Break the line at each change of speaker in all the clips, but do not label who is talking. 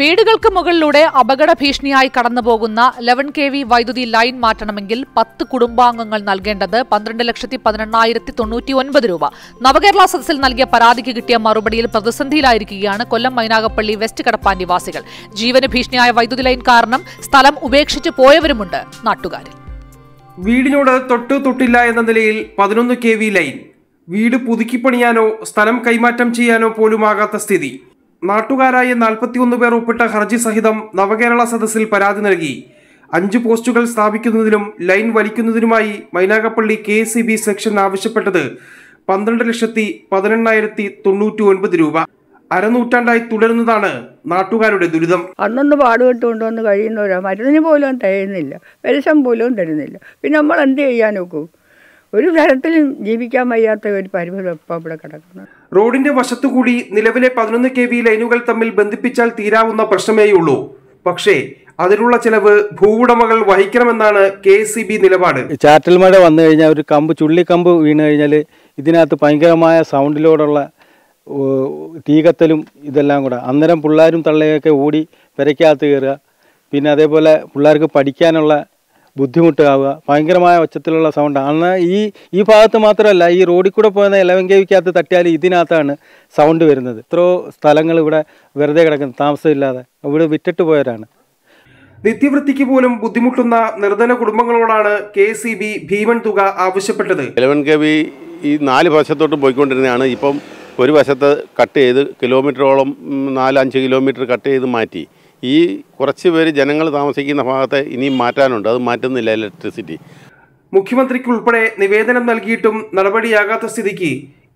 വീടുകൾക്ക് മുകളിലൂടെ അപകട ഭീഷണിയായി കടന്നുപോകുന്ന ലെവൻ കെ വി വൈദ്യുതി ലൈൻ മാറ്റണമെങ്കിൽ പത്ത് കുടുംബാംഗങ്ങൾ നൽകേണ്ടത് പന്ത്രണ്ട് ലക്ഷത്തി പതിനെണ്ണായിരത്തി തൊണ്ണൂറ്റി ഒൻപത് രൂപ നവകേരള സദസ്സിൽ നൽകിയ പരാതിക്ക് കിട്ടിയ മറുപടിയിൽ പ്രതിസന്ധിയിലായിരിക്കുകയാണ് കൊല്ലം മൈനാഗപ്പള്ളി വെസ്റ്റ് കടപ്പാൻ നിവാസികൾ ജീവന് ഭീഷണിയായ വൈദ്യുതി ലൈൻ കാരണം സ്ഥലം ഉപേക്ഷിച്ച് പോയവരുമുണ്ട് നാട്ടുകാരിൽ
വീടിനോട് തൊട്ടു തൊട്ടില്ല എന്ന നിലയിൽ പതിനൊന്ന് കെ വി ലൈൻ വീട് പുതുക്കിപ്പണിയാനോ സ്ഥലം കൈമാറ്റം ചെയ്യാനോ പോലുമാകാത്ത സ്ഥിതി നാട്ടുകാരായ നാൽപ്പത്തിയൊന്ന് പേർ ഒപ്പിട്ട ഹർജി സഹിതം നവകേരള സദസ്സിൽ പരാതി നൽകി അഞ്ച് പോസ്റ്റുകൾ സ്ഥാപിക്കുന്നതിനും ലൈൻ വലിക്കുന്നതിനുമായി Mynagappally K C B section ആവശ്യപ്പെട്ടത് പന്ത്രണ്ട് ലക്ഷത്തി പതിനെണ്ണായിരത്തി തൊണ്ണൂറ്റി ഒൻപത് രൂപ അരനൂറ്റാണ്ടായി തുടരുന്നതാണ് നാട്ടുകാരുടെ ദുരിതം
അന്നൊന്ന് പാടുപെട്ട് കൊണ്ടുവന്ന് കഴിയുന്നവരാ മരുന്നിന് പോലും തരുന്നില്ല വിരസം പോലും തരുന്നില്ല പിന്നെ നമ്മൾ എന്ത് ചെയ്യാൻ നോക്കൂ ഒരു തരത്തിലും ജീവിക്കാൻ വയ്യാത്ത ഒരു പരിമിതം ഇപ്പോൾ ഇവിടെ കിടക്കുന്നത്
റോഡിന്റെ വശത്തുകൂടി നിലവിലെ പതിനൊന്ന് കെ വി ലൈനുകൾ തമ്മിൽ ബന്ധിപ്പിച്ചാൽ തീരാവുന്ന പ്രശ്നമേയുള്ളൂ പക്ഷേ അതിനുള്ള ചിലവ് ഭൂവുടമകൾ വഹിക്കണമെന്നാണ് കെ സി ബി നിലപാട്
ചാറ്റൽ മഴ വന്നു കഴിഞ്ഞാൽ ഒരു കമ്പ് ചുള്ളിക്കമ്പ് വീണ് കഴിഞ്ഞാൽ ഇതിനകത്ത് ഭയങ്കരമായ സൗണ്ടിലൂടെയുള്ള തീകത്തലും ഇതെല്ലാം കൂടെ അന്നേരം പിള്ളേരും തള്ളയൊക്കെ ഓടി പെരയ്ക്കകത്ത് കയറുക പിന്നെ അതേപോലെ പിള്ളേർക്ക് പഠിക്കാനുള്ള ബുദ്ധിമുട്ടാവുക ഭയങ്കരമായ ഒച്ചത്തിലുള്ള സൗണ്ട് അന്ന് ഈ ഈ ഭാഗത്ത് മാത്രമല്ല ഈ റോഡിൽ കൂടെ പോകുന്ന കേവിക്കകത്ത് തട്ടിയാൽ ഇതിനകത്താണ് സൗണ്ട് വരുന്നത് എത്രയോ സ്ഥലങ്ങൾ ഇവിടെ വെറുതെ കിടക്കുന്നു താമസമില്ലാതെ ഇവിടെ വിറ്റിട്ട് പോയവരാണ് നിത്യവൃത്തിക്ക് പോലും
ബുദ്ധിമുട്ടുന്ന നിർധന
കുടുംബങ്ങളോടാണ് കെ സി ബി ഭീമൻ തുക ആവശ്യപ്പെട്ടത് ഇലവൻ കേവി ഈ നാല് വശത്തോട്ടും പോയിക്കൊണ്ടിരുന്നതാണ് ഇപ്പം ഒരു വശത്ത് കട്ട് ചെയ്ത് കിലോമീറ്ററോളം നാലഞ്ച് കിലോമീറ്റർ കട്ട് ചെയ്ത് മാറ്റി ഈ കുറച്ച് പേര് ജനങ്ങൾ താമസിക്കുന്ന ഭാഗത്തെ ഇനിയും മാറ്റാനുണ്ട് അത് മാറ്റുന്നില്ല ഇലക്ട്രിസിറ്റി
ഉൾപ്പെടെ നിവേദനം നൽകിയിട്ടും നടപടിയാകാത്ത സ്ഥിതിക്ക്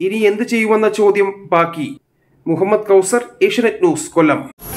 ഇനി എന്ത് ചെയ്യുമെന്ന ചോദ്യം ബാക്കി മുഹമ്മദ് കൗസർ ഏഷ്യനെറ്റ് ന്യൂസ് കൊല്ലം